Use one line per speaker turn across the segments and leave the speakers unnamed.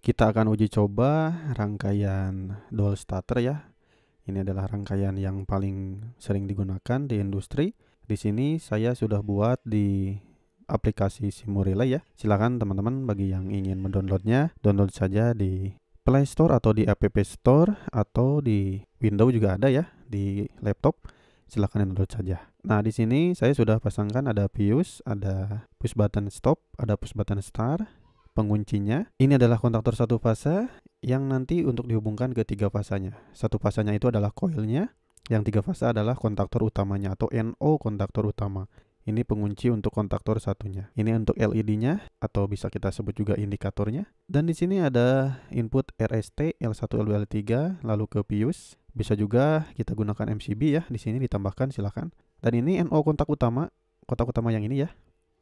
Kita akan uji coba rangkaian dual starter ya. Ini adalah rangkaian yang paling sering digunakan di industri. Di sini saya sudah buat di aplikasi Relay ya. Silakan teman-teman bagi yang ingin mendownloadnya, download saja di Play Store atau di App Store atau di Windows juga ada ya di laptop. Silakan download saja. Nah, di sini saya sudah pasangkan ada fuse, ada push button stop, ada push button start, penguncinya. Ini adalah kontaktor satu fase yang nanti untuk dihubungkan ke tiga fasanya. Satu fasanya itu adalah koilnya, yang tiga fase adalah kontaktor utamanya atau NO kontaktor utama. Ini pengunci untuk kontaktor satunya. Ini untuk LED-nya atau bisa kita sebut juga indikatornya. Dan di sini ada input RST L1 L2 L3 lalu ke fuse. Bisa juga kita gunakan MCB ya. Di sini ditambahkan silahkan. Dan ini NO kontak utama, kotak utama yang ini ya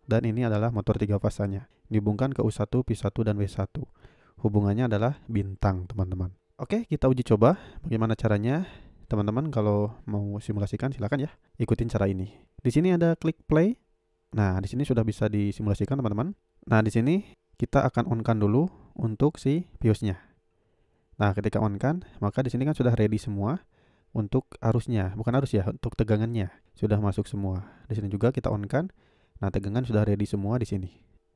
dan ini adalah motor tiga fasanya. Dihubungkan ke U1, P1, dan W1. Hubungannya adalah bintang, teman-teman. Oke, kita uji coba bagaimana caranya. Teman-teman kalau mau simulasikan silakan ya, ikutin cara ini. Di sini ada klik play. Nah, di sini sudah bisa disimulasikan, teman-teman. Nah, di sini kita akan onkan dulu untuk si piusnya. Nah, ketika onkan, maka di sini kan sudah ready semua untuk arusnya, bukan arus ya, untuk tegangannya sudah masuk semua. Di sini juga kita onkan. Nah, tegangan sudah ready semua di sini.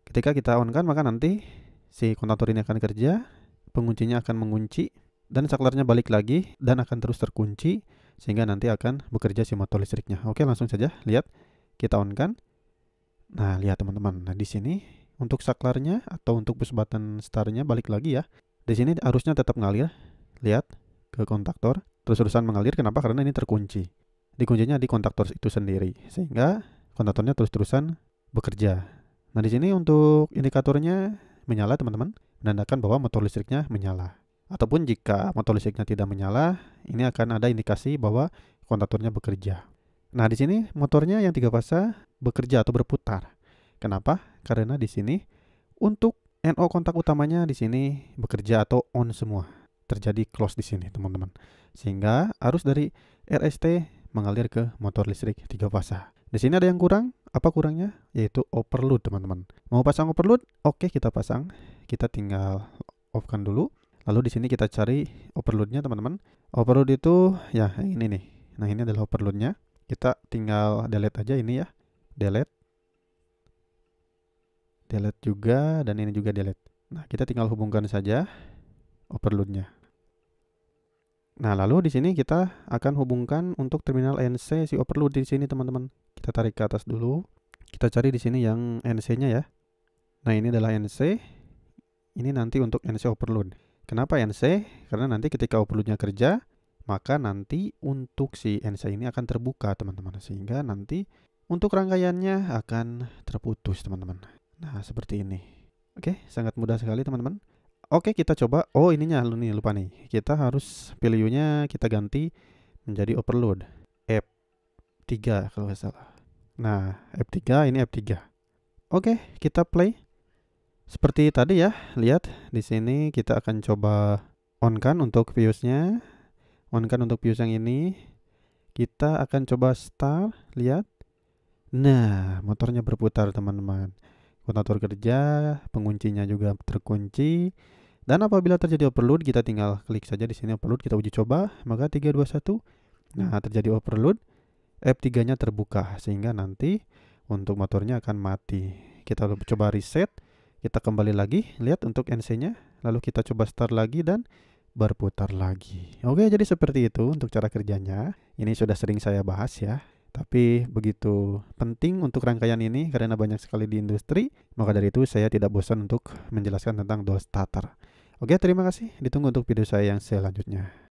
Ketika kita on kan, maka nanti si kontaktor ini akan kerja, penguncinya akan mengunci, dan saklarnya balik lagi dan akan terus terkunci sehingga nanti akan bekerja si motor listriknya. Oke, langsung saja lihat kita on kan. Nah, lihat teman-teman. Nah, di sini untuk saklarnya atau untuk push button startnya balik lagi ya. Di sini arusnya tetap ngalir. Lihat ke kontaktor, terus-terusan mengalir. Kenapa? Karena ini terkunci. Dikuncinya di kontaktor itu sendiri. Sehingga kontaktornya terus-terusan bekerja. Nah di sini untuk indikatornya menyala teman-teman menandakan bahwa motor listriknya menyala. Ataupun jika motor listriknya tidak menyala, ini akan ada indikasi bahwa kontaktornya bekerja. Nah di sini motornya yang tiga fase bekerja atau berputar. Kenapa? Karena di sini untuk NO kontak utamanya di sini bekerja atau on semua. Terjadi close di sini teman-teman. Sehingga arus dari RST mengalir ke motor listrik tiga fase. Di sini ada yang kurang, apa kurangnya? Yaitu overload teman-teman. Mau pasang overload? Oke kita pasang. Kita tinggal off kan dulu. Lalu di sini kita cari overloadnya teman-teman. Overload itu ya ini nih. Nah ini adalah overloadnya. Kita tinggal delete aja ini ya. Delete. Delete juga dan ini juga delete. Nah kita tinggal hubungkan saja overloadnya. Nah, lalu di sini kita akan hubungkan untuk terminal NC si overload di sini, teman-teman. Kita tarik ke atas dulu. Kita cari di sini yang NC-nya ya. Nah, ini adalah NC. Ini nanti untuk NC overload. Kenapa NC? Karena nanti ketika overloadnya kerja, maka nanti untuk si NC ini akan terbuka, teman-teman. Sehingga nanti untuk rangkaiannya akan terputus, teman-teman. Nah, seperti ini. Oke, sangat mudah sekali, teman-teman. Oke, kita coba. Oh, ininya lu nih lupa nih. Kita harus value-nya kita ganti menjadi overload. F3 kalau nggak salah. Nah, F3 ini F3. Oke, kita play. Seperti tadi ya, lihat di sini kita akan coba on kan untuk views-nya. on kan untuk views yang ini kita akan coba start lihat nah motornya berputar teman-teman kontator kerja penguncinya juga terkunci dan apabila terjadi overload, kita tinggal klik saja di sini overload, kita uji coba, maka 321. Nah, terjadi overload, F3-nya terbuka sehingga nanti untuk motornya akan mati. Kita coba reset, kita kembali lagi, lihat untuk NC-nya, lalu kita coba start lagi dan berputar lagi. Oke, jadi seperti itu untuk cara kerjanya. Ini sudah sering saya bahas ya. Tapi begitu penting untuk rangkaian ini karena banyak sekali di industri, maka dari itu saya tidak bosan untuk menjelaskan tentang dual starter. Oke, terima kasih. Ditunggu untuk video saya yang selanjutnya.